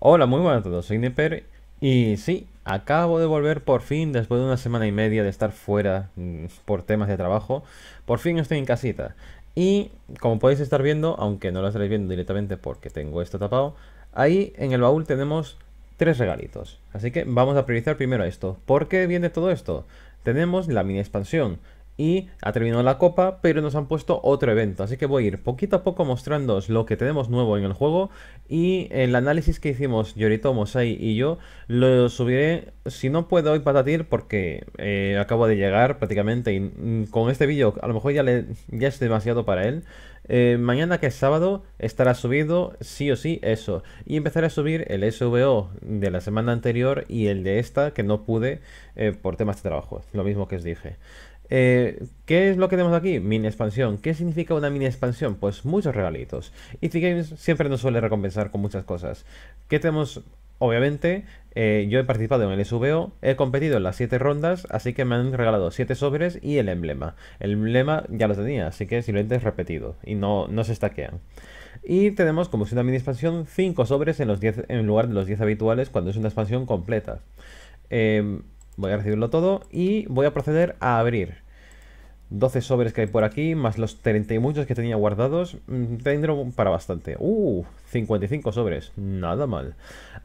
Hola, muy buenas a todos, soy Neper y sí, acabo de volver por fin después de una semana y media de estar fuera mm, por temas de trabajo. Por fin estoy en casita. Y como podéis estar viendo, aunque no lo estaréis viendo directamente porque tengo esto tapado, ahí en el baúl tenemos tres regalitos. Así que vamos a priorizar primero esto. ¿Por qué viene todo esto? Tenemos la mini expansión y ha terminado la copa, pero nos han puesto otro evento. Así que voy a ir poquito a poco mostrando lo que tenemos nuevo en el juego y el análisis que hicimos Yoritomo, Mosai y yo lo subiré, si no puedo hoy patatir, porque eh, acabo de llegar prácticamente y mm, con este vídeo a lo mejor ya, le, ya es demasiado para él. Eh, mañana que es sábado estará subido sí o sí eso. Y empezaré a subir el SVO de la semana anterior y el de esta que no pude eh, por temas de trabajo. Lo mismo que os dije. Eh, ¿Qué es lo que tenemos aquí? Mini expansión. ¿Qué significa una mini expansión? Pues muchos regalitos. Y Games siempre nos suele recompensar con muchas cosas. ¿Qué tenemos? Obviamente, eh, yo he participado en el SVO, he competido en las 7 rondas, así que me han regalado 7 sobres y el emblema. El emblema ya lo tenía, así que simplemente es repetido y no, no se estaquean. Y tenemos, como si una mini expansión, 5 sobres en, los en lugar de los 10 habituales cuando es una expansión completa. Em, Voy a recibirlo todo y voy a proceder a abrir 12 sobres que hay por aquí, más los 30 y muchos que tenía guardados, mm, tendré para bastante. ¡Uh! 55 sobres, nada mal.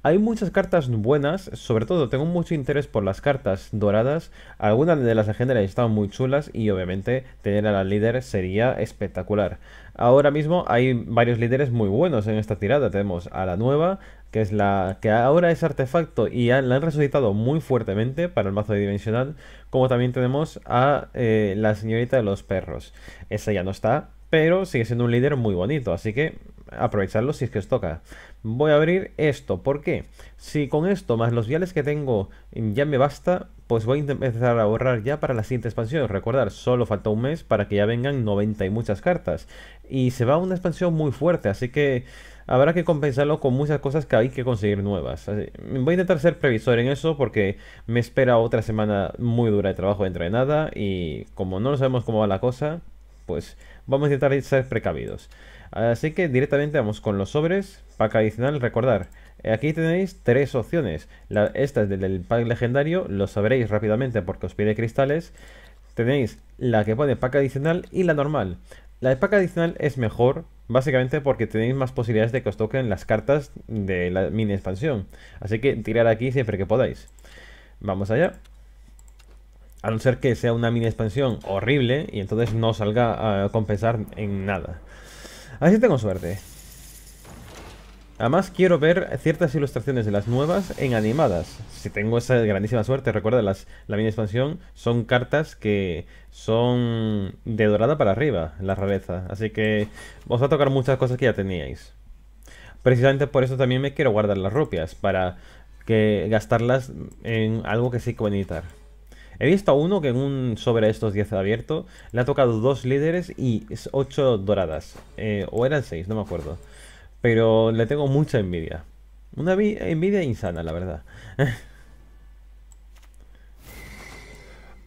Hay muchas cartas buenas, sobre todo tengo mucho interés por las cartas doradas. Algunas de las legendarias estaban muy chulas y obviamente tener a la líder sería espectacular. Ahora mismo hay varios líderes muy buenos en esta tirada. Tenemos a la nueva, que es la que ahora es artefacto y la han resucitado muy fuertemente para el mazo de dimensional, como también tenemos a eh, la señorita de los perros. Esa ya no está, pero sigue siendo un líder muy bonito, así que aprovecharlo si es que os toca. Voy a abrir esto, ¿por qué? Si con esto más los viales que tengo ya me basta, pues voy a empezar a ahorrar ya para la siguiente expansión. Recordar, solo falta un mes para que ya vengan 90 y muchas cartas. Y se va a una expansión muy fuerte, así que habrá que compensarlo con muchas cosas que hay que conseguir nuevas. voy a intentar ser previsor en eso porque me espera otra semana muy dura de trabajo dentro de nada y como no lo sabemos cómo va la cosa, pues vamos a intentar ser precavidos. Así que directamente vamos con los sobres. Pack adicional, recordar. Aquí tenéis tres opciones. La, esta es del pack legendario, lo sabréis rápidamente porque os pide cristales. Tenéis la que pone pack adicional y la normal. La de pack adicional es mejor Básicamente porque tenéis más posibilidades de que os toquen las cartas de la mini expansión. Así que tirar aquí siempre que podáis. Vamos allá. A no ser que sea una mini expansión horrible y entonces no salga a compensar en nada. Así tengo suerte. Además quiero ver ciertas ilustraciones de las nuevas en animadas. Si tengo esa grandísima suerte, recuerda, las, la mini expansión son cartas que son de dorada para arriba, la rareza. Así que os va a tocar muchas cosas que ya teníais. Precisamente por eso también me quiero guardar las rupias, para que gastarlas en algo que sí que editar. He visto a uno que en un sobre estos 10 abierto le ha tocado dos líderes y 8 doradas. Eh, o eran 6, no me acuerdo. Pero le tengo mucha envidia. Una envidia insana, la verdad.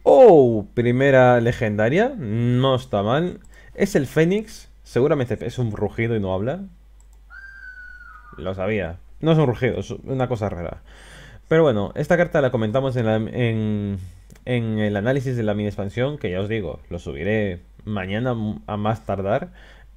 oh, primera legendaria. No está mal. Es el Fénix. Seguramente es un rugido y no habla. Lo sabía. No es un rugido, es una cosa rara. Pero bueno, esta carta la comentamos en, el análisis de la mini expansión, que ya os digo, lo subiré mañana a más tardar.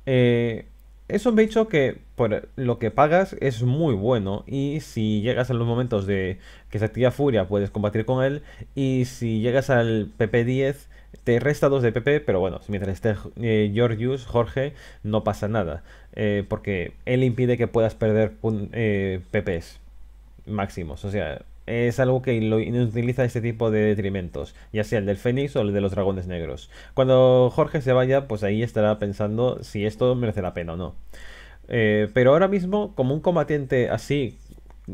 Eh, es un bicho que por lo que pagas es muy bueno y si llegas a los momentos de que se activa furia puedes combatir con él y si llegas al PP10 te resta 2 de PP, pero bueno, mientras esté eh, Georgius, Jorge, no pasa nada, eh, porque él impide que puedas perder eh, PPs máximos, o sea, es algo que lo utiliza este tipo de detrimentos, ya sea el del Fénix o el de los dragones negros. Cuando Jorge se vaya, pues ahí estará pensando si esto merece la pena o no. Eh, pero ahora mismo, como un combatiente así,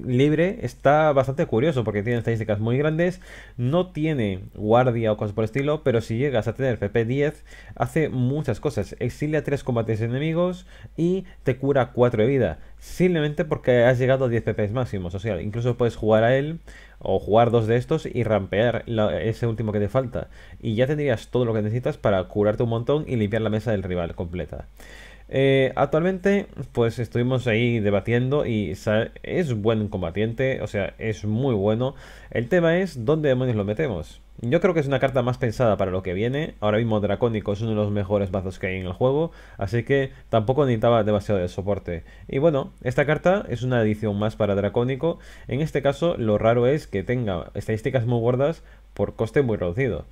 libre está bastante curioso porque tiene estadísticas muy grandes, no tiene guardia o cosas por el estilo, pero si llegas a tener PP10 hace muchas cosas. Exilia 3 combates enemigos y te cura 4 de vida, simplemente porque has llegado a 10 PPs máximos, o sea, incluso puedes jugar a él o jugar dos de estos y rampear ese último que te falta y ya tendrías todo lo que necesitas para curarte un montón y limpiar la mesa del rival completa. Eh, actualmente, pues estuvimos ahí debatiendo y es buen combatiente, o sea, es muy bueno. El tema es dónde demonios lo metemos. Yo creo que es una carta más pensada para lo que viene. Ahora mismo Dracónico es uno de los mejores bazos que hay en el juego, así que tampoco necesitaba demasiado de soporte. Y bueno, esta carta es una adición más para Dracónico. En este caso, lo raro es que tenga estadísticas muy gordas por coste muy reducido.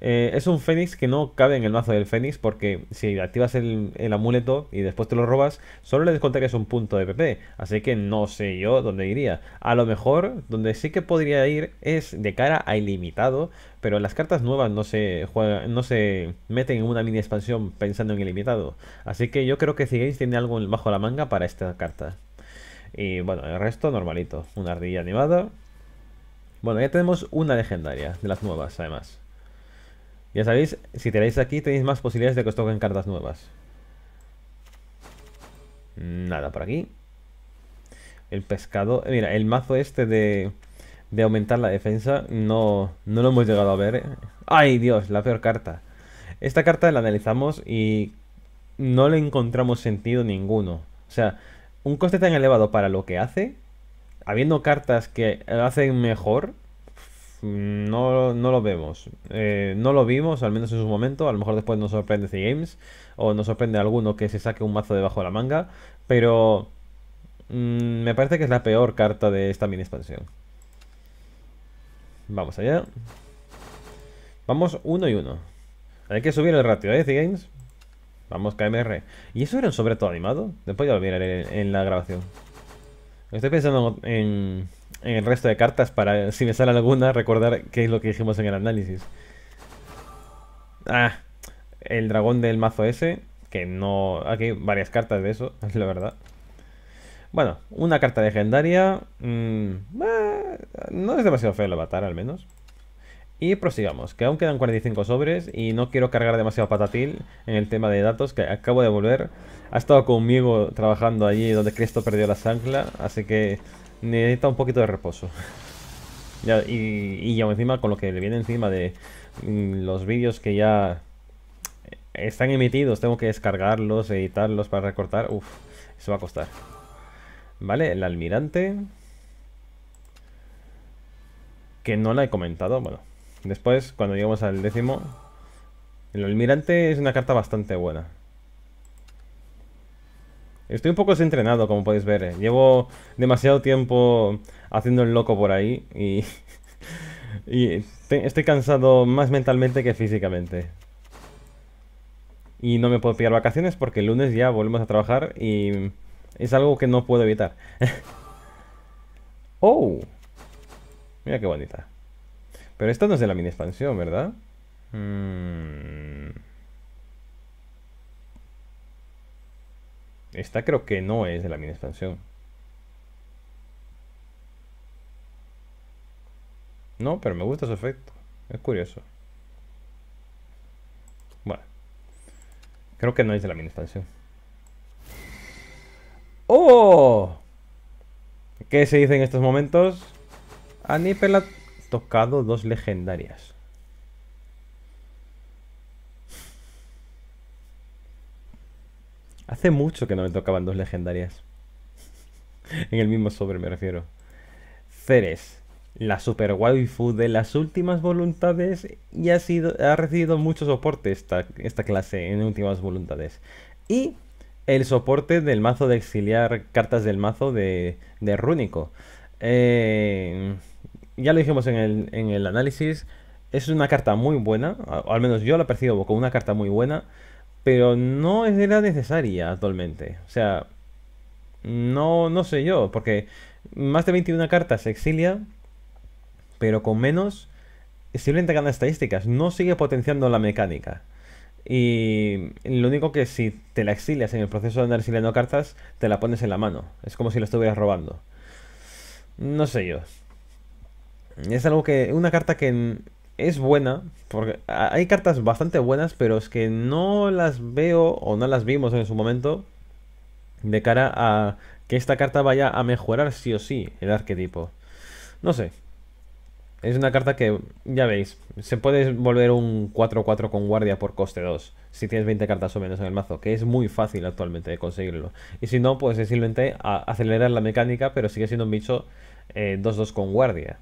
Eh, es un Fénix que no cabe en el mazo del Fénix porque si activas el, amuleto y después te lo robas, solo le que es un punto de PP. Así que no sé yo dónde iría. A lo mejor donde sí que podría ir es de cara a ilimitado, pero las cartas nuevas no se, no se meten en una mini expansión pensando en ilimitado. Así que yo creo que Cigains tiene algo bajo la manga para esta carta. Y bueno, el resto normalito. Una ardilla animada. Bueno, ya tenemos una legendaria de las nuevas además. Ya sabéis, si tenéis aquí tenéis más posibilidades de que os toquen cartas nuevas. Nada por aquí. El pescado... Mira, el mazo este de, de aumentar la defensa no, no lo hemos llegado a ver. ¿eh? ¡Ay, Dios! La peor carta. Esta carta la analizamos y no le encontramos sentido ninguno. O sea, un coste tan elevado para lo que hace, habiendo cartas que hacen mejor, Mm, no, lo vemos. Eh, no lo vimos, al menos en su momento. A lo mejor después nos sorprende The Games o nos sorprende alguno que se saque un mazo debajo de la manga. Pero mm, me parece que es la peor carta de esta mini expansión. Vamos allá. Vamos uno y uno. Hay que subir el ratio, ¿eh, The Games? Vamos, KMR. ¿Y eso era un sobre todo animado? Después ya lo miraré en la grabación. Estoy pensando en en el resto de cartas para, si me sale alguna, recordar qué es lo que dijimos en el análisis. Ah, el dragón del mazo ese, que no... Aquí hay varias cartas de eso, la verdad. Bueno, una carta legendaria. Mm, eh, no es demasiado feo el avatar, al menos. Y prosigamos, que aún quedan 45 sobres y no quiero cargar demasiado patatil en el tema de datos, que acabo de volver. Ha estado conmigo trabajando allí donde Cristo perdió la sangla así que necesita un poquito de reposo. ya, y, ya encima con lo que le viene encima de mm, los vídeos que ya están emitidos, tengo que descargarlos, editarlos para recortar. Uf, eso va a costar. Vale, el almirante. Que no la he comentado, bueno. Después, cuando lleguemos al décimo. El almirante es una carta bastante buena. Estoy un poco desentrenado, como podéis ver. Eh. Llevo demasiado tiempo haciendo el loco por ahí y... estoy cansado más mentalmente que físicamente. Y no me puedo pillar vacaciones porque el lunes ya volvemos a trabajar y... Es algo que no puedo evitar. ¡Oh! Mira qué bonita. Pero esta no es de la mini expansión, ¿verdad? Mmm... Esta creo que no es de la mini expansión. No, pero me gusta su efecto. Es curioso. Bueno. Creo que no es de la mini expansión. ¡Oh! ¿Qué se dice en estos momentos? Anípel ha tocado dos legendarias. Hace mucho que no me tocaban dos legendarias. en el mismo sobre me refiero. Ceres, la super waifu de las últimas voluntades y ha, sido, ha recibido mucho soporte esta, esta clase en últimas voluntades. Y el soporte del mazo de exiliar cartas del mazo de, de Rúnico. Eh, ya lo dijimos en el, en el análisis, es una carta muy buena, al menos yo la percibo como una carta muy buena pero no es de la necesaria actualmente. O sea, no, no sé yo, porque más de 21 cartas se exilia, pero con menos simplemente gana estadísticas, no sigue potenciando la mecánica. Y lo único que si te la exilias en el proceso de andar exiliando cartas, te la pones en la mano. Es como si la estuvieras robando. No sé yo. Es algo que. Una carta que es buena, porque hay cartas bastante buenas, pero es que no las veo o no las vimos en su momento de cara a que esta carta vaya a mejorar sí o sí el arquetipo. No sé. Es una carta que, ya veis, se puede volver un 4-4 con guardia por coste 2, si tienes 20 cartas o menos en el mazo, que es muy fácil actualmente de conseguirlo. Y si no, pues es simplemente acelerar la mecánica, pero sigue siendo un bicho 2-2 eh, con guardia.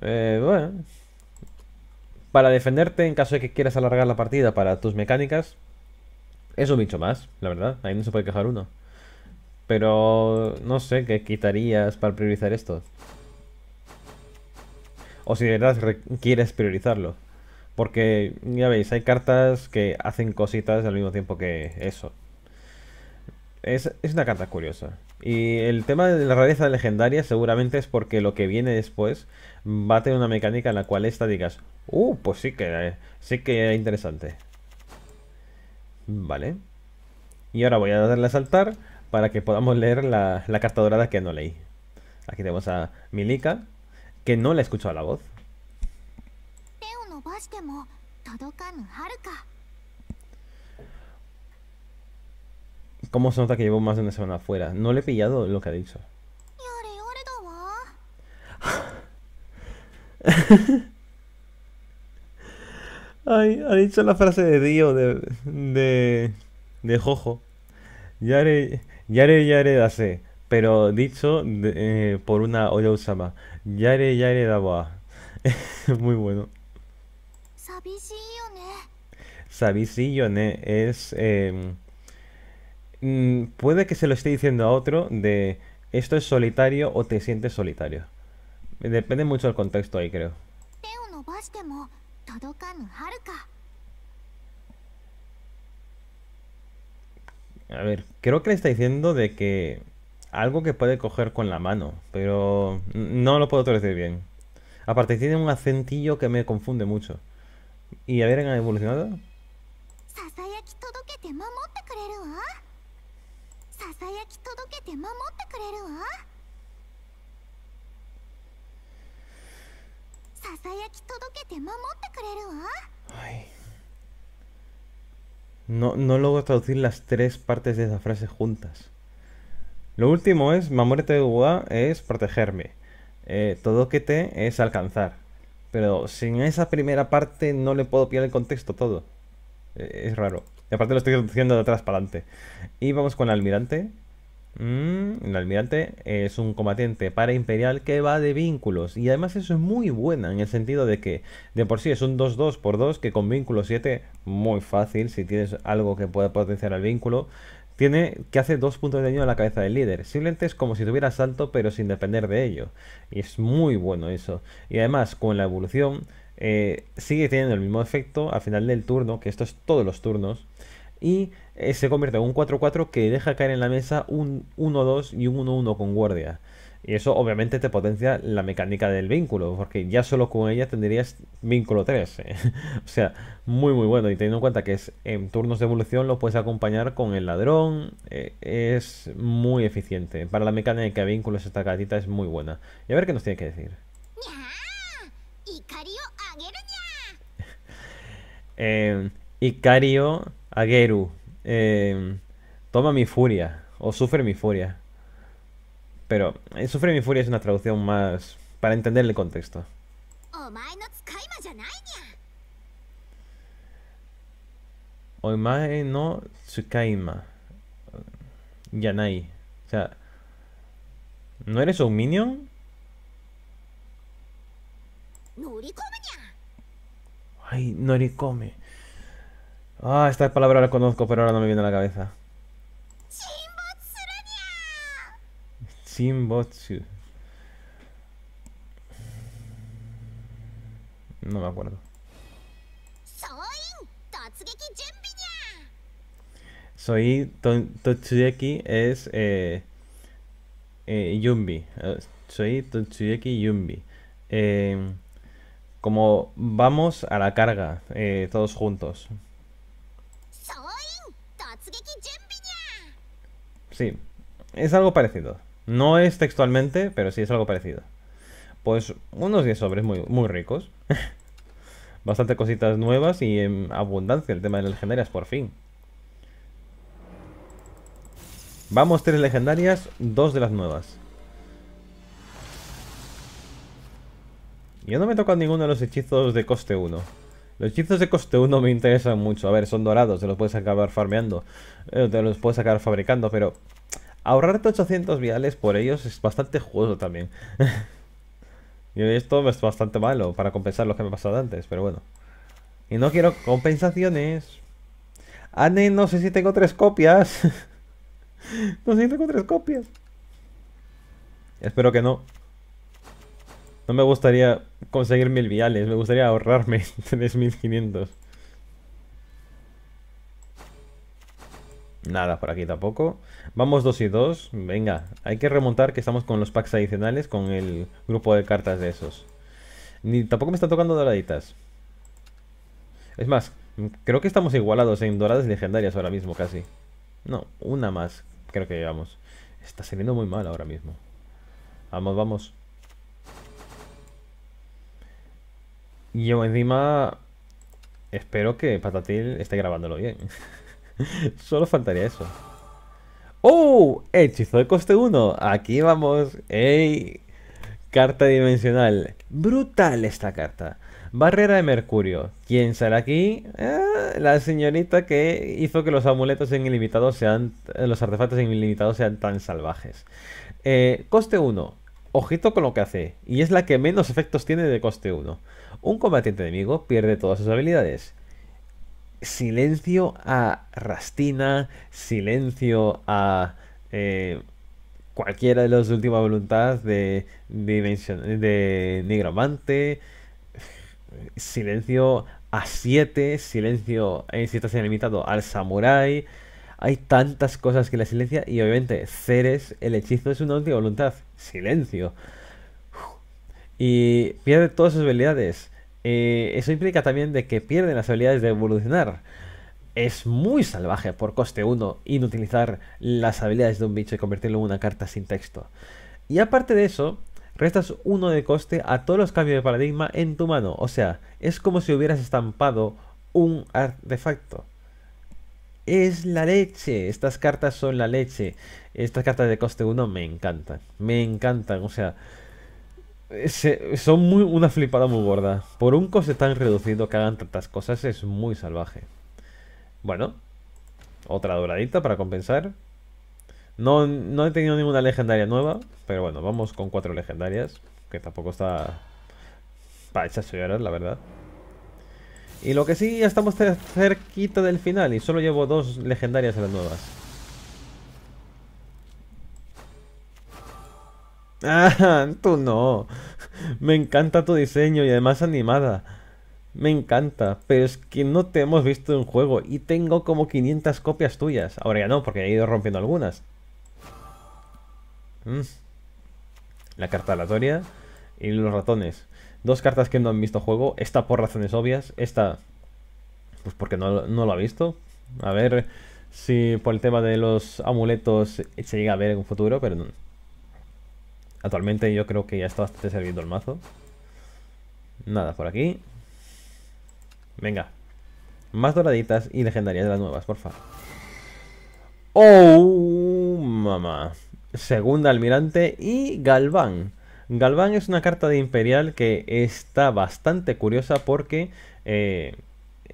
Eh, bueno, para defenderte en caso de que quieras alargar la partida para tus mecánicas, es un bicho más, la verdad. Ahí no se puede quejar uno. Pero no sé qué quitarías para priorizar esto. O si de verdad quieres priorizarlo. Porque, ya veis, hay cartas que hacen cositas al mismo tiempo que eso. Es, una carta curiosa. Y el tema de la rareza legendaria seguramente es porque lo que viene después va a tener una mecánica en la cual esta digas, Uh, pues sí que, sí que es interesante. Vale. Y ahora voy a darle a saltar para que podamos leer la, carta dorada que no leí. Aquí tenemos a Milika, que no le escuchó a la voz. ¿Cómo se nota que llevo más de una semana afuera? No le he pillado lo que ha dicho. ha dicho la frase de Dio de, de, de Jojo. Yare, yare, yare, dase. Pero dicho eh, por una Oya Yare, yare, Boa. Muy bueno. yo ne. Es. Em, mm, puede que se lo esté diciendo a otro de esto es solitario o te sientes solitario. Depende mucho del contexto ahí, creo. A ver, creo que le está diciendo de que algo que puede coger con la mano, pero no lo puedo traducir bien. Aparte tiene un acentillo que me confunde mucho. ¿Y a ver, han evolucionado? No, no logro traducir las tres partes de esa frase juntas. Lo último es, mamorete Ua es protegerme. Eh, Todokete es alcanzar. Pero sin esa primera parte no le puedo pillar el contexto todo. Eh, es raro. Y aparte lo estoy traduciendo de atrás para adelante. Y vamos con el almirante. Mm, el almirante es un combatiente para imperial que va de vínculos. Y además eso es muy buena en el sentido de que de por sí es un 2-2 por 2 que con vínculo 7 muy fácil si tienes algo que pueda potenciar al vínculo. Tiene que hacer dos puntos de daño a la cabeza del líder. Simplemente es como si tuviera salto pero sin depender de ello. Y es muy bueno eso. Y además con la evolución eh, sigue teniendo el mismo efecto al final del turno, que esto es todos los turnos y eh, se convierte en un 4-4 que deja caer en la mesa un 1-2 y un 1-1 con guardia. Y eso obviamente te potencia la mecánica del vínculo, porque ya solo con ella tendrías vínculo 3. ¿eh? o sea, muy muy bueno. Y teniendo en cuenta que es en turnos de evolución lo puedes acompañar con el ladrón. Eh, es muy eficiente. Para la mecánica de vínculos esta gatita es muy buena. Y a ver qué nos tiene que decir. eh, Icario Ageru, em, toma mi furia, o sufre mi furia. Pero eh, sufre mi furia es una traducción más para entender el contexto. Omae no Tsukaima. Yanai. O sea, ¿no eres un minion? Ay, Norikome. Ah, esta palabra la conozco, pero ahora no me viene a la cabeza. No me acuerdo. Soy Totsuyeki es eh, eh, Yumbi. Soy Totsuyeki Yumbi. Em, como vamos a la carga, eh, todos juntos. sí. Es algo parecido. No es textualmente, pero sí es algo parecido. Pues unos 10 sobres muy, muy ricos. Bastante cositas nuevas y en abundancia el tema de legendarias, por fin. Vamos, tres legendarias, dos de las nuevas. Yo no me he tocado ninguno de los hechizos de coste 1. Los hechizos de coste 1 me interesan mucho. A ver, son dorados, te los puedes acabar farmeando. Eh, te los puedes acabar fabricando, pero... Ahorrarte 800 viales por ellos es bastante juego también. y esto es bastante malo para compensar lo que me pasado antes, pero bueno. Y no quiero compensaciones. Anne, ah, no sé si tengo tres copias. no sé si tengo tres copias. Espero que no. No me gustaría conseguir mil viales, me gustaría ahorrarme 3500. Nada por aquí tampoco. Vamos 2 y 2. Venga, hay que remontar que estamos con los packs adicionales, con el grupo de cartas de esos. Ni tampoco me está tocando doraditas. Es más, creo que estamos igualados en doradas legendarias ahora mismo casi. No, una más creo que llevamos. Está saliendo muy mal ahora mismo. Vamos, vamos. Y yo encima espero que Patatil esté grabándolo bien. Solo faltaría eso. ¡Oh! Hechizo de coste 1. Aquí vamos. ¡Ey! Carta dimensional. Brutal esta carta. Barrera de Mercurio. ¿Quién será aquí? Ah, la señorita que hizo que los amuletos en ilimitados sean. Los artefactos en ilimitados sean tan salvajes. Eh, coste 1. Ojito con lo que hace. Y es la que menos efectos tiene de coste 1. Un combatiente enemigo pierde todas sus habilidades. Silencio a Rastina, silencio a eh, cualquiera de los últimas voluntades voluntad de, de, de Nigromante, silencio a 7, silencio en eh, situación limitado al Samurai. Hay tantas cosas que la silencia y obviamente Ceres, el hechizo es una última voluntad. Silencio y pierde todas sus habilidades. Eh, eso implica también de que pierde las habilidades de evolucionar. Es muy salvaje por coste 1 inutilizar las habilidades de un bicho y convertirlo en una carta sin texto. Y aparte de eso, restas 1 de coste a todos los cambios de paradigma en tu mano. O sea, es como si hubieras estampado un artefacto. Es la leche. Estas cartas son la leche. Estas cartas de coste 1 me encantan. Me encantan. O sea, son muy una flipada muy gorda. Por un coste tan reducido que hagan tantas cosas es muy salvaje. Bueno, otra doradita para compensar. No, no he tenido ninguna legendaria nueva, pero bueno, vamos con cuatro legendarias, que tampoco está para hechas llorar, la verdad. Y lo que sí, ya estamos cerquita del final y solo llevo dos legendarias a las nuevas. Ah, tú no. Me encanta tu diseño y además animada. Me encanta, pero es que no te hemos visto en juego y tengo como 500 copias tuyas. Ahora ya no, porque he ido rompiendo algunas. Mm. La carta aleatoria y los ratones. Dos cartas que no han visto juego. Esta por razones obvias. Esta, pues porque no lo ha visto. A ver si por el tema de los amuletos se llega a ver en un futuro, pero... No. Actualmente yo creo que ya está bastante servido el mazo. Nada por aquí. Venga. Más doraditas y legendarias de las nuevas, porfa. ¡Oh, mamá! Segunda almirante y Galván. Galván es una carta de Imperial que está bastante curiosa porque eh,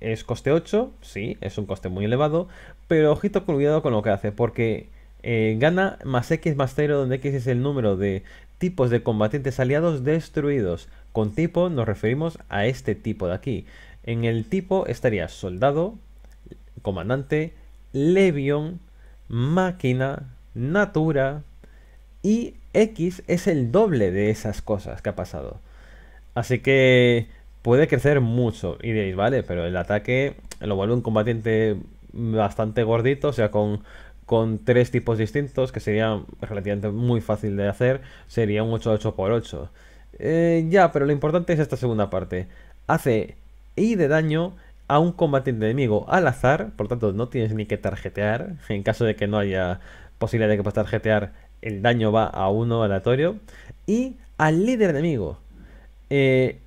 es coste 8, sí, es un coste muy elevado, pero ojito cuidado con lo que hace, porque eh, gana más X más 0, donde X es el número de tipos de combatientes aliados destruidos. Con tipo nos referimos a este tipo de aquí. En el tipo estaría soldado, comandante, levión, máquina, natura y X es el doble de esas cosas que ha pasado. Así que puede crecer mucho. Y diréis, vale, pero el ataque lo vuelve un combatiente bastante gordito, o sea, con con tres tipos distintos, que sería relativamente muy fácil de hacer, sería un 8-8x8. Eh, ya, pero lo importante es esta segunda parte. Hace I de daño a un combatiente enemigo al azar, por tanto no tienes ni que tarjetear, en caso de que no haya posibilidad de que puedas tarjetear, el daño va a uno aleatorio, y al líder enemigo. y eh,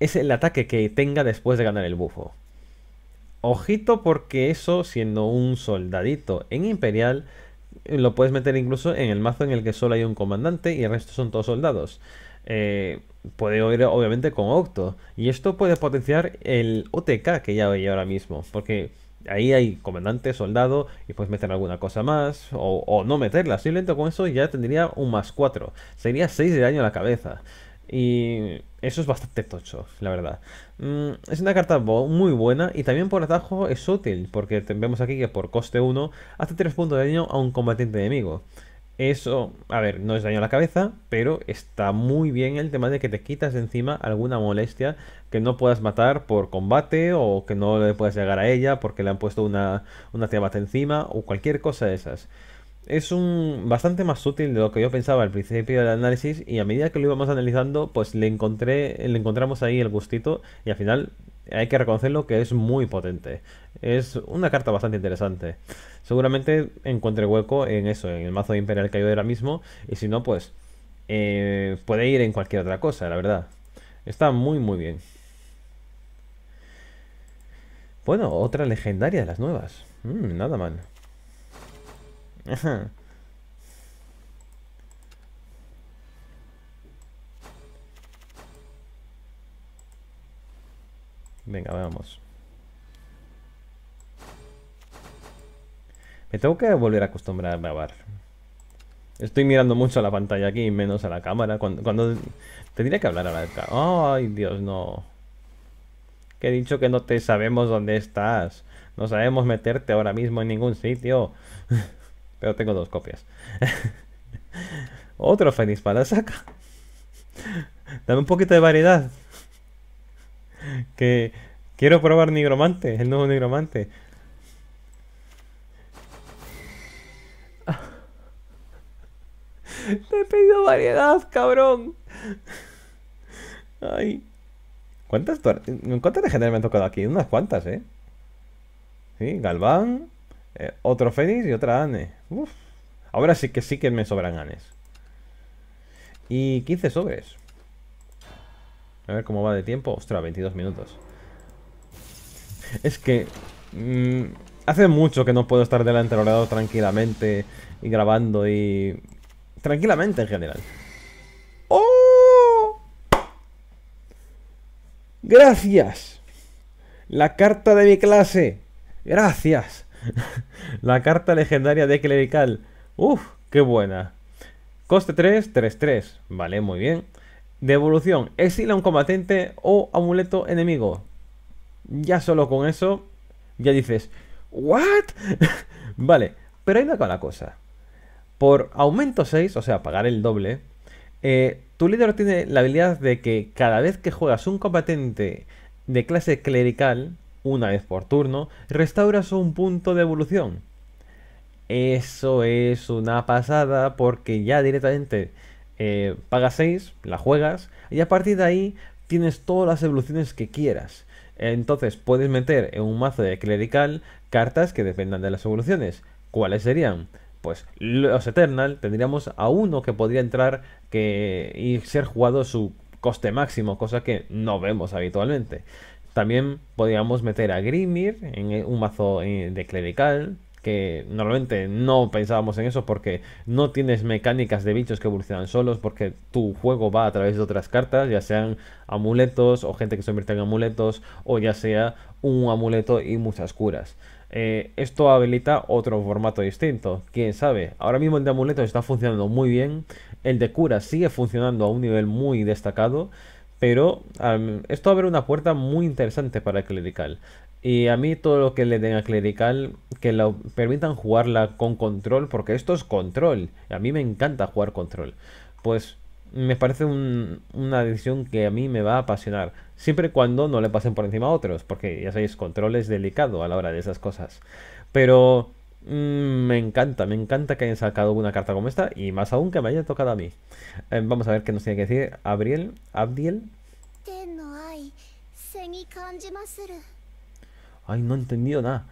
es el ataque que tenga después de ganar el bufo. Ojito porque eso, siendo un soldadito en Imperial, lo puedes meter incluso en el mazo en el que solo hay un comandante y el resto son todos soldados. Eh, puede ir obviamente con Octo. Y esto puede potenciar el OTK que ya hay ahora mismo. Porque ahí hay comandante, soldado, y puedes meter alguna cosa más, o, o no meterla. lento con eso ya tendría un más 4. Sería 6 de daño a la cabeza. Y eso es bastante tocho, la verdad. Mm, es una carta muy buena y también por atajo es útil, porque vemos aquí que por coste 1 hace 3 puntos de daño a un combatiente enemigo. Eso, a ver, no es daño a la cabeza, pero está muy bien el tema de que te quitas de encima alguna molestia que no puedas matar por combate o que no le puedas llegar a ella porque le han puesto una, una encima o cualquier cosa de esas es un bastante más útil de lo que yo pensaba al principio del análisis y a medida que lo íbamos analizando, pues le encontré, le encontramos ahí el gustito y al final hay que reconocerlo que es muy potente. Es una carta bastante interesante. Seguramente encuentre hueco en eso, en el mazo imperial que hay ahora mismo y si no, pues eh, puede ir en cualquier otra cosa, la verdad. Está muy muy bien. Bueno, otra legendaria de las nuevas. Mm, nada mal. Venga, vamos. Me tengo que volver a acostumbrar a grabar. Estoy mirando mucho a la pantalla aquí, menos a la cámara. Cuando, cuando... Tendría que hablar a la cámara. ¡Ay, Dios, no! Que he dicho que no te sabemos dónde estás. No sabemos meterte ahora mismo en ningún sitio. Pero tengo dos copias. Otro Fénix para Dame un poquito de variedad. Que quiero probar Nigromante, el nuevo Nigromante. Te he pedido variedad, cabrón. Ay. ¿Cuántas, ¿Cuántas general me han tocado aquí? Unas cuantas, ¿eh? Sí, Galván. Eh, otro Fénix y otra Anne Uf. Ahora sí que sí que me sobran Anes. Y 15 sobres. A ver cómo va de tiempo. Ostras, 22 minutos. Es que... Mm, hace mucho que no puedo estar delante del horario tranquilamente y grabando y... Tranquilamente en general. ¡Oh! Gracias. La carta de mi clase. Gracias. la carta legendaria de clerical. Uf, qué buena. Coste 3, 3, 3. Vale, muy bien. Devolución, exila un combatente o amuleto enemigo. Ya solo con eso, ya dices, ¿what? vale, pero ahí una con la cosa. Por aumento 6, o sea, pagar el doble, eh, tu líder tiene la habilidad de que cada vez que juegas un combatente de clase clerical, una vez por turno, restauras un punto de evolución. Eso es una pasada porque ya directamente eh, pagas 6, la juegas y a partir de ahí tienes todas las evoluciones que quieras. Entonces puedes meter en un mazo de clerical cartas que dependan de las evoluciones. ¿Cuáles serían? Pues los Eternal tendríamos a uno que podría entrar que, y ser jugado su coste máximo, cosa que no vemos habitualmente. También podríamos meter a Grimir en e, un mazo eh, de clerical, que normalmente no pensábamos en eso porque no tienes mecánicas de bichos que evolucionan solos, porque tu juego va a través de otras cartas, ya sean amuletos o gente que se invierte en amuletos, o ya sea un amuleto y muchas curas. Eh, esto habilita otro formato distinto, quién sabe. Ahora mismo el de amuletos está funcionando muy bien, el de curas sigue funcionando a un nivel muy destacado. Pero esto abre una puerta muy interesante para el clerical. Y a mí todo lo que le den a clerical, que lo permitan jugarla con control, porque esto es control. A mí me encanta jugar control. Pues me parece una decisión que a mí me va a apasionar. Siempre y cuando no le pasen por encima a otros, porque ya sabéis, control es delicado a la hora de esas cosas. Pero Mm, me encanta, me encanta que hayan sacado una carta como esta y más aún que me haya tocado a mí. Eh, vamos a ver qué nos tiene que decir Abriel, Abdiel. Ay, no he entendido nada.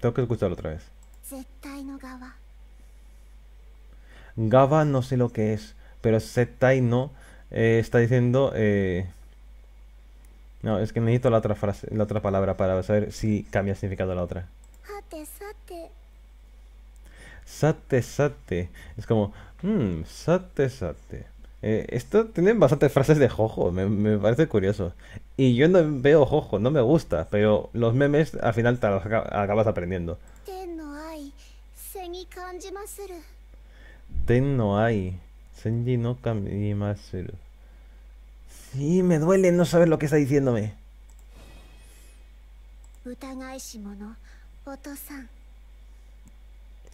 Tengo que escucharlo otra vez. Gaba no sé lo que es, pero Zetai no eh, está diciendo... Eh, no, es que necesito la otra frase, la otra palabra para saber si cambia el significado de la otra. Sate, sate. Es como, mmm, sate, sate. Eh, esto tiene bastantes frases de Jojo, me, parece curioso. Y yo no veo Jojo, no me gusta, pero los memes al final te los acabas aprendiendo. Ten no hay. Senji no más. Sí, me duele no saber lo que está diciéndome.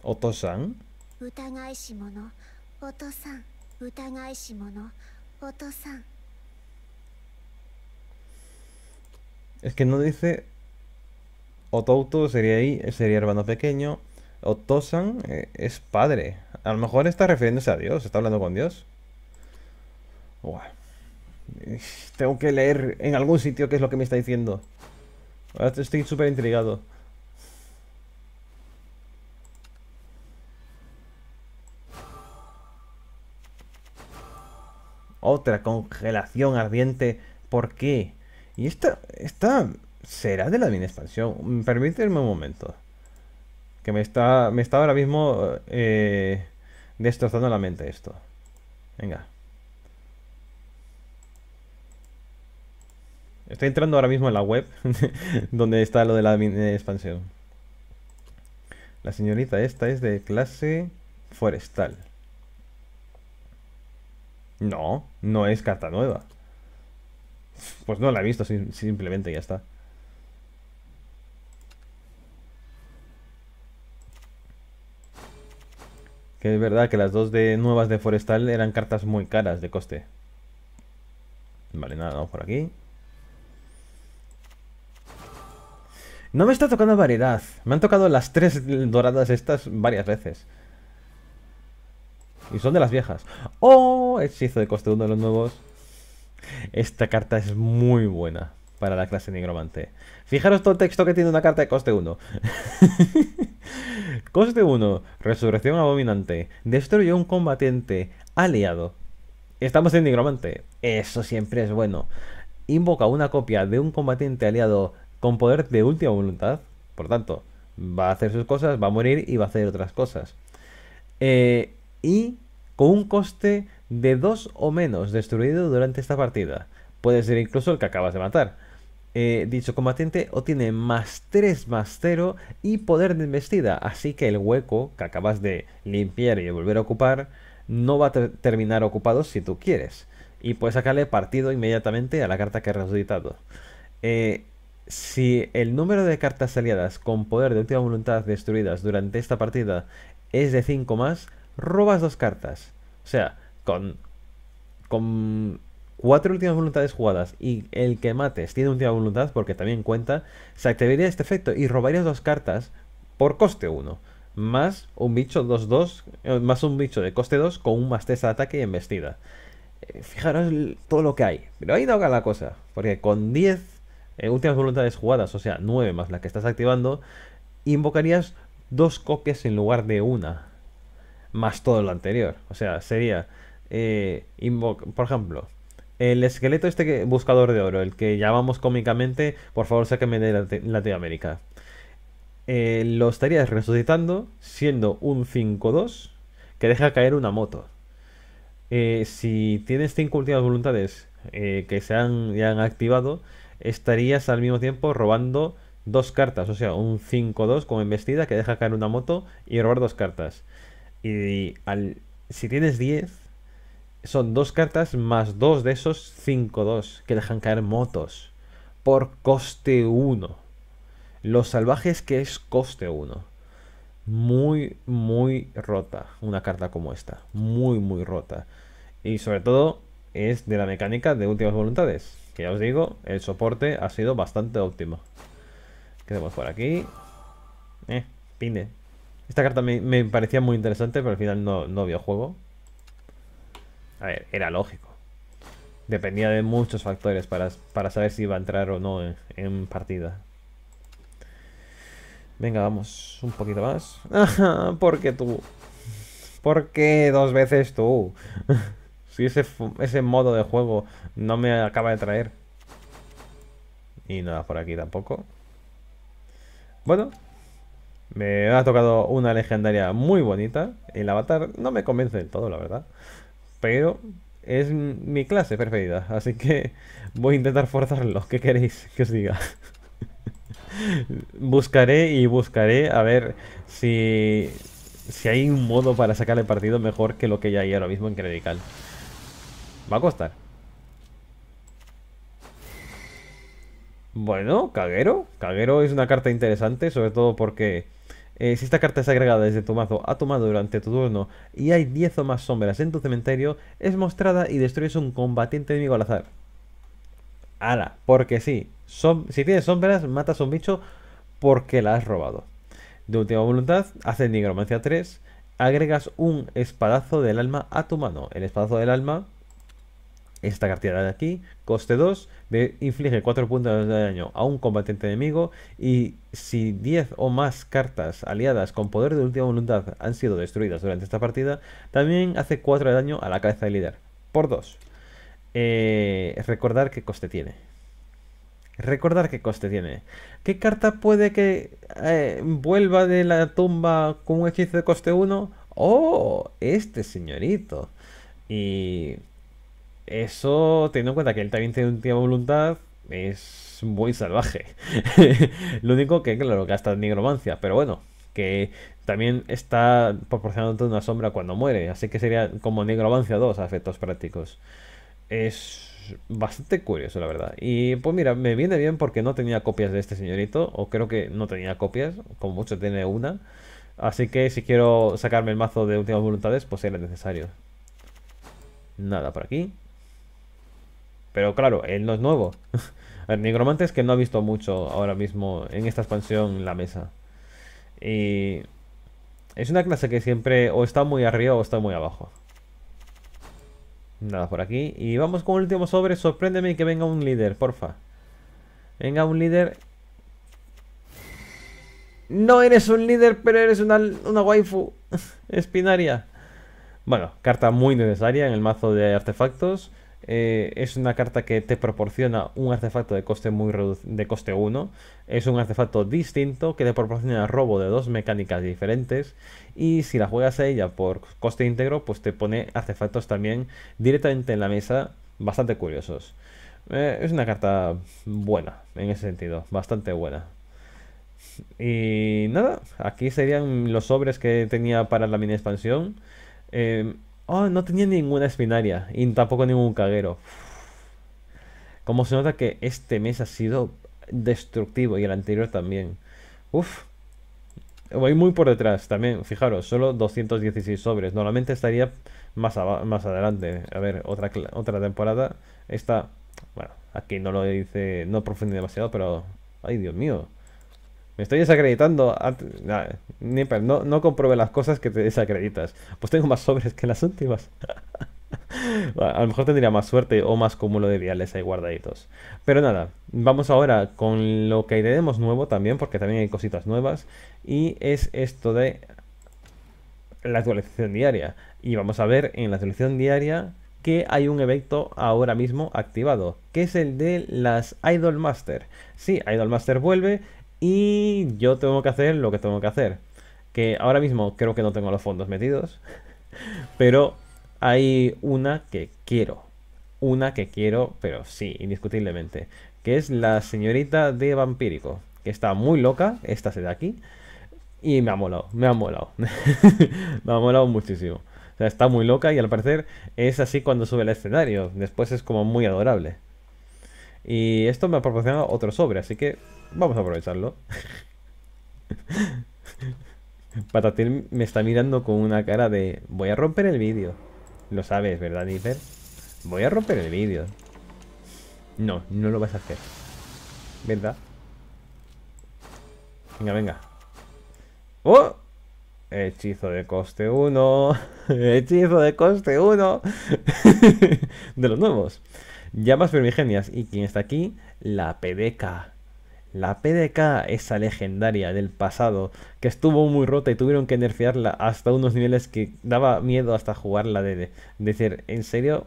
Otosan? Es que no dice... Otouto sería ahí, sería hermano pequeño. Otosan eh, es padre. A lo mejor está refiriéndose a Dios, está hablando con Dios. Tengo que leer en algún sitio qué es lo que me está diciendo. estoy súper intrigado. Otra congelación ardiente. ¿Por qué? Y esta... Esta... Será de la mini expansión. Mm, permíteme un momento me está, me está ahora mismo eh, destrozando la mente esto. Venga. Estoy entrando ahora mismo en la web donde está lo de la eh, expansión. La señorita esta es de clase forestal. No, no es carta nueva. Pues no la he visto, simplemente ya está. Que es verdad que las dos de nuevas de Forestal eran cartas muy caras de coste. Vale, nada, vamos por aquí. No me está tocando variedad. Me han tocado las tres doradas estas varias veces. Y son de las viejas. ¡Oh! Hechizo de coste uno de los nuevos. Esta carta es muy buena para la clase nigromante. Fijaros todo el texto que tiene una carta de coste 1. coste 1. Resurrección abominante. Destruyó un combatiente aliado. Estamos en nigromante. Eso siempre es bueno. Invoca una copia de un combatiente aliado con poder de última voluntad. Por tanto, va a hacer sus cosas, va a morir y va a hacer otras cosas. Eh, y con un coste de 2 o menos destruido durante esta partida. Puede ser incluso el que acabas de matar. Eh, dicho combatiente obtiene más 3 más 0 y poder de investida, así que el hueco que acabas de limpiar y volver a ocupar no va a terminar ocupado si tú quieres. Y puedes sacarle partido inmediatamente a la carta que has editado. Eh, si el número de cartas aliadas con poder de última voluntad destruidas durante esta partida es de 5 más, robas dos cartas. O sea, con, con cuatro últimas voluntades jugadas y el que mates tiene última voluntad, porque también cuenta, se activaría este efecto y robarías dos cartas por coste 1. Más un bicho 2-2, eh, más un bicho de coste 2 con un más de ataque y embestida. Eh, fijaros todo lo que hay. Pero ahí no haga la cosa, porque con 10 eh, últimas voluntades jugadas, o sea, 9 más la que estás activando, invocarías dos copias en lugar de una. Más todo lo anterior. O sea, sería, por ejemplo, el esqueleto este buscador de oro, el que llamamos cómicamente, por favor sáqueme de Latinoamérica. Eh, lo estarías resucitando siendo un 5-2 que deja caer una moto. Eh, si tienes 5 últimas voluntades eh, que se han, ya activado, estarías al mismo tiempo robando dos cartas, o sea, un 5-2 con embestida que deja caer una moto y robar dos cartas. Y, al, si tienes 10, son dos cartas más dos de esos 5-2 que dejan caer motos por coste 1. Los salvajes que es coste 1. Muy, muy rota una carta como esta. Muy, muy rota. Y sobre todo es de la mecánica de últimas voluntades. Que ya os digo, el soporte ha sido bastante óptimo. Quedemos por aquí. Eh, pine. Esta carta me, parecía muy interesante, pero al final no, no vio juego. A ver, era lógico. Dependía de muchos factores para, saber si iba a entrar o no en, partida. Venga, vamos. Un poquito más. porque tú? ¿Por qué dos veces tú? si ese, ese modo de juego no me acaba de traer. Y nada por aquí tampoco. Bueno. Me ha tocado una legendaria muy bonita. El avatar no me convence del todo, la verdad. Pero es mi clase preferida, así que voy a intentar forzarlo. ¿Qué queréis que os diga? buscaré y buscaré a ver si, si hay un modo para sacar el partido mejor que lo que ya hay ahora mismo en Credical. Va a costar. Bueno, Caguero. Caguero es una carta interesante, sobre todo porque eh, si esta carta es agregada desde tu mazo a tu mano durante tu turno y hay 10 o más sombras en tu cementerio, es mostrada y destruyes un combatiente enemigo al azar. ¡Hala! porque sí. si tienes sombras, matas a un bicho porque la has robado. De última voluntad, haces nigromancia 3, agregas un espadazo del alma a tu mano. El espadazo del alma esta cartera de aquí, coste 2, inflige 4 puntos de daño a un combatiente enemigo y si 10 o más cartas aliadas con poder de última voluntad han sido destruidas durante esta partida, también hace 4 de daño a la cabeza del líder, por 2. Eh, recordar qué coste tiene. Recordar qué coste tiene. ¿Qué carta puede que eh, vuelva de la tumba con un hechizo de coste 1? ¡Oh! Este señorito. Y eso, teniendo en cuenta que él también tiene un voluntad, es muy salvaje. Lo único que, claro, gasta nigromancia, pero bueno, que también está proporcionando una sombra cuando muere, así que sería como nigromancia 2 a efectos prácticos. Es bastante curioso, la verdad. Y pues mira, me viene bien porque no tenía copias de este señorito, o creo que no tenía copias, como mucho tiene una. Así que si quiero sacarme el mazo de últimas voluntades, pues era necesario. Nada por aquí. Pero claro, él no es nuevo. El nigromante es que no ha visto mucho ahora mismo en esta expansión la mesa. Y es una clase que siempre o está muy arriba o está muy abajo. Nada por aquí. Y vamos con el último sobre. Sorpréndeme que venga un líder, porfa. Venga un líder. No eres un líder, pero eres una, una waifu. Espinaria. Bueno, carta muy necesaria en el mazo de artefactos. Eh, es una carta que te proporciona un artefacto de coste muy de coste 1. Es un artefacto distinto que te proporciona robo de dos mecánicas diferentes. Y si la juegas a ella por coste íntegro, pues te pone artefactos también directamente en la mesa bastante curiosos. Eh, es una carta buena en ese sentido, bastante buena. Y nada, aquí serían los sobres que tenía para la mini expansión. Eh, Oh, no tenía ninguna espinaria y tampoco ningún caguero. Como se nota que este mes ha sido destructivo y el anterior también. Uf. Voy muy por detrás también, fijaros, solo 216 sobres. Normalmente estaría más, más adelante. A ver, otra, otra temporada. Esta, bueno, aquí no lo hice no profundí demasiado, pero... ¡Ay, Dios mío! Me estoy desacreditando. no, compruebe las cosas que te desacreditas. Pues tengo más sobres que las últimas. a lo mejor tendría más suerte o más cúmulo de viales ahí guardaditos. Pero nada, vamos ahora con lo que tenemos nuevo también, porque también hay cositas nuevas. Y es esto de la actualización diaria. Y vamos a ver en la actualización diaria que hay un evento ahora mismo activado, que es el de las Idol Master. Sí, Idol Master vuelve y yo tengo que hacer lo que tengo que hacer. Que ahora mismo creo que no tengo los fondos metidos. Pero hay una que quiero. Una que quiero, pero sí, indiscutiblemente. Que es la señorita de Vampírico. Que está muy loca, esta se de aquí. Y me ha molado, me ha molado. me ha molado muchísimo. O sea, está muy loca y al parecer es así cuando sube al escenario. Después es como muy adorable. Y esto me ha proporcionado otro sobre, así que Vamos a aprovecharlo. Patatín me está mirando con una cara de... Voy a romper el vídeo. Lo sabes, ¿verdad, Nipper? Voy a romper el vídeo. No, no lo vas a hacer. ¿Verdad? Venga, venga. ¡Oh! Hechizo de coste 1. Hechizo de coste 1. de los nuevos. Llamas primigenias. Y quién está aquí, la PDK. La PDK, esa legendaria del pasado, que estuvo muy rota y tuvieron que nerfearla hasta unos niveles que daba miedo hasta jugarla de, decir, ¿en serio?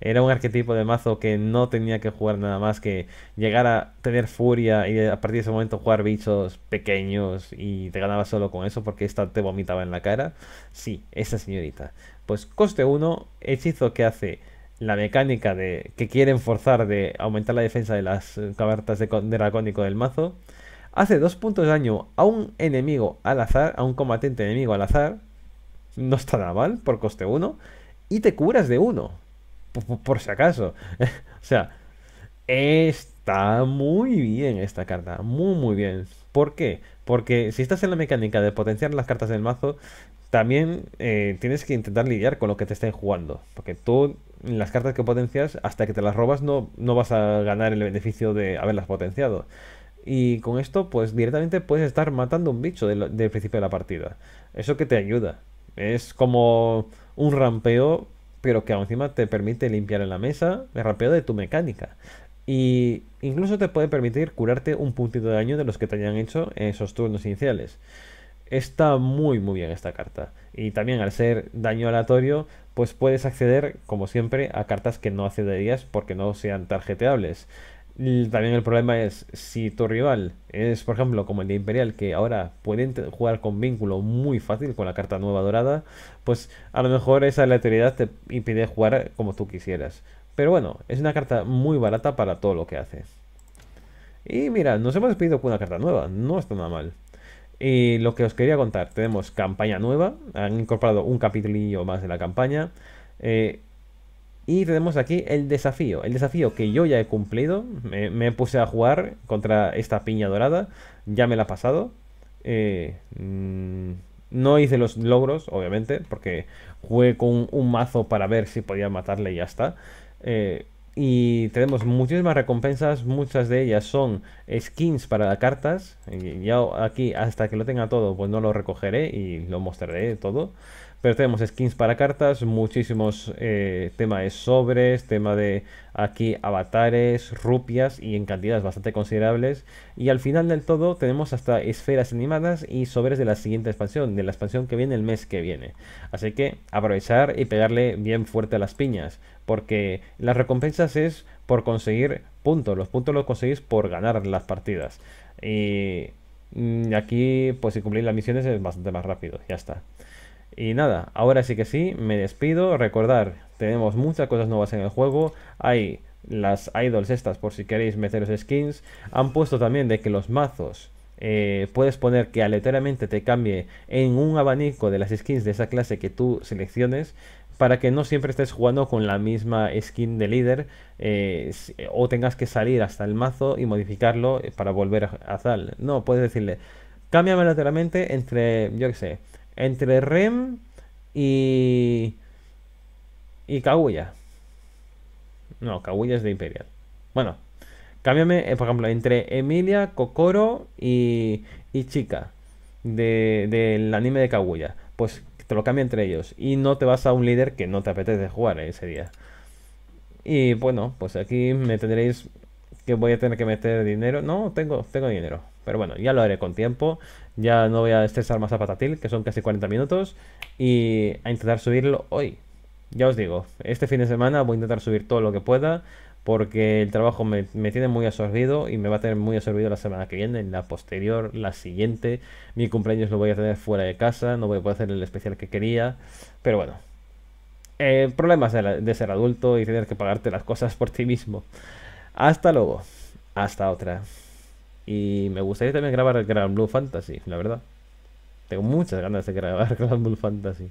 Era un arquetipo de mazo que no tenía que jugar nada más que llegar a tener furia y a partir de ese momento jugar bichos pequeños y te ganabas solo con eso porque esta te vomitaba en la cara. Sí, esa señorita. Pues coste 1, hechizo que hace la mecánica de que quieren forzar de aumentar la defensa de las cartas de, dragónico del mazo. Hace dos puntos de daño a un enemigo al azar, a un combatiente enemigo al azar. No está nada mal, por coste 1. Y te curas de uno. Por, si acaso. o sea, está muy bien esta carta. Muy, muy bien. ¿Por qué? Porque si estás en la mecánica de potenciar las cartas del mazo, también eh, tienes que intentar lidiar con lo que te estén jugando. Porque tú las cartas que potencias, hasta que te las robas, no, vas a ganar el beneficio de haberlas potenciado. Y con esto, pues directamente puedes estar matando un bicho del, principio de la partida. Eso que te ayuda. Es como un rampeo, pero que encima te permite limpiar en la mesa el rampeo de tu mecánica. Y incluso te puede permitir curarte un puntito de daño de los que te hayan hecho en esos turnos iniciales. Está muy muy bien esta carta. Y también al ser daño aleatorio, pues puedes acceder, como siempre, a cartas que no accederías porque no sean tarjeteables. También el problema es si tu rival es, por ejemplo, como el de Imperial, que ahora pueden jugar con vínculo muy fácil con la carta nueva dorada, pues a lo mejor esa aleatoriedad te impide jugar como tú quisieras. Pero bueno, es una carta muy barata para todo lo que hace. Y mira, nos hemos despedido con una carta nueva, no está nada mal. Y lo que os quería contar, tenemos campaña nueva, han incorporado un capítulo más de la campaña. Eh, y tenemos aquí el desafío, el desafío que yo ya he cumplido, me, puse a jugar contra esta piña dorada, ya me la ha pasado. Eh, no hice los logros, obviamente, porque jugué con un mazo para ver si podía matarle y ya está. Eh, y tenemos muchísimas recompensas, muchas de ellas son skins para cartas. Y ya aquí, hasta que lo tenga todo, pues no lo recogeré y lo mostraré todo. Pero tenemos skins para cartas, muchísimos eh, temas de sobres, tema de aquí avatares, rupias y en cantidades bastante considerables. Y al final del todo tenemos hasta esferas animadas y sobres de la siguiente expansión, de la expansión que viene el mes que viene. Así que aprovechar y pegarle bien fuerte a las piñas, porque las recompensas es por conseguir puntos, los puntos los conseguís por ganar las partidas. Y mm, aquí, pues si cumplís las misiones es bastante más rápido, ya está. Y nada, ahora sí que sí, me despido. Recordar, tenemos muchas cosas nuevas en el juego. Hay las idols estas por si queréis meteros skins. Han puesto también de que los mazos eh, puedes poner que aleatoriamente te cambie en un abanico de las skins de esa clase que tú selecciones para que no siempre estés jugando con la misma skin de líder eh, o tengas que salir hasta el mazo y modificarlo eh, para volver a Zal. No, puedes decirle, cámbiame aleatoriamente entre, yo qué sé, entre Rem y, y Kaguya. No, Kaguya es de Imperial. Bueno, cámbiame, eh, por ejemplo, entre Emilia, Kokoro y, y Chica del de, anime de Kaguya. Pues te lo cambia entre ellos y no te vas a un líder que no te apetece jugar ese día. Y bueno, pues aquí me tendréis que voy a tener que meter dinero. No, tengo, tengo dinero. Pero bueno, ya lo haré con tiempo. Ya no voy a estresar más a Patatil, que son casi 40 minutos, y a intentar subirlo hoy. Ya os digo, este fin de semana voy a intentar subir todo lo que pueda, porque el trabajo me, tiene muy absorbido y me va a tener muy absorbido la semana que viene, la posterior, la siguiente. Mi cumpleaños lo voy a tener fuera de casa, no voy a poder hacer el especial que quería, pero bueno. Eh, problemas de ser adulto y tener que pagarte las cosas por ti mismo. Hasta luego. Hasta otra. Y me gustaría también grabar el Gran Blue Fantasy, la verdad. Tengo muchas ganas de grabar Gran Blue Fantasy.